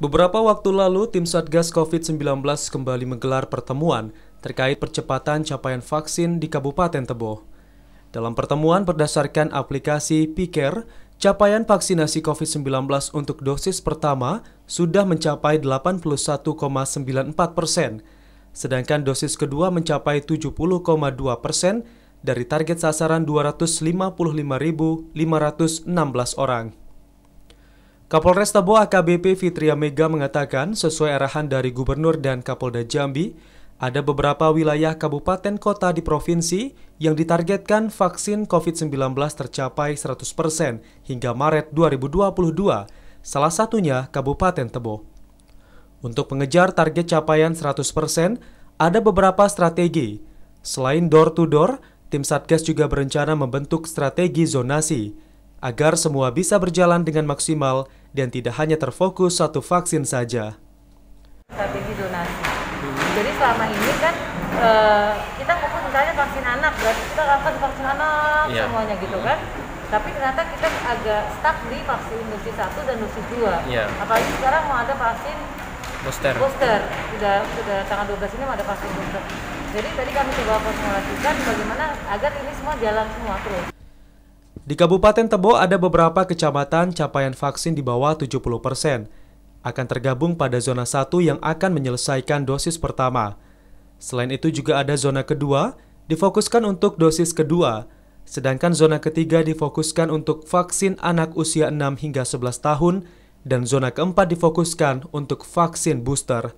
Beberapa waktu lalu, tim Satgas COVID-19 kembali menggelar pertemuan terkait percepatan capaian vaksin di Kabupaten Tebo. Dalam pertemuan berdasarkan aplikasi Piker, capaian vaksinasi COVID-19 untuk dosis pertama sudah mencapai 81,94 persen, sedangkan dosis kedua mencapai 70,2 persen dari target sasaran 255.516 orang. Kapolres Tebo AKBP Fitria Mega mengatakan sesuai arahan dari Gubernur dan Kapolda Jambi, ada beberapa wilayah kabupaten kota di provinsi yang ditargetkan vaksin COVID-19 tercapai 100% hingga Maret 2022, salah satunya Kabupaten Tebo. Untuk mengejar target capaian 100%, ada beberapa strategi. Selain door-to-door, -door, tim Satgas juga berencana membentuk strategi zonasi, agar semua bisa berjalan dengan maksimal dan tidak hanya terfokus satu vaksin saja. Strategi donasi. Jadi selama ini kan uh, kita fokus misalnya vaksin anak, berarti kita akan vaksin anak yeah. semuanya gitu kan. Tapi ternyata kita agak stuck di vaksin dosis 1 dan dosis 2. Yeah. Apalagi sekarang mau ada vaksin booster. Booster. Sudah sudah tanggal 12 ini mau ada vaksin booster. Jadi tadi kami coba formulasikan bagaimana agar ini semua jalan semua terus. Di Kabupaten Tebo ada beberapa kecamatan capaian vaksin di bawah 70 persen, akan tergabung pada zona 1 yang akan menyelesaikan dosis pertama. Selain itu juga ada zona kedua, difokuskan untuk dosis kedua, sedangkan zona ketiga difokuskan untuk vaksin anak usia 6 hingga 11 tahun, dan zona keempat difokuskan untuk vaksin booster.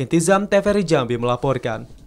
Intizam Teferi Jambi melaporkan.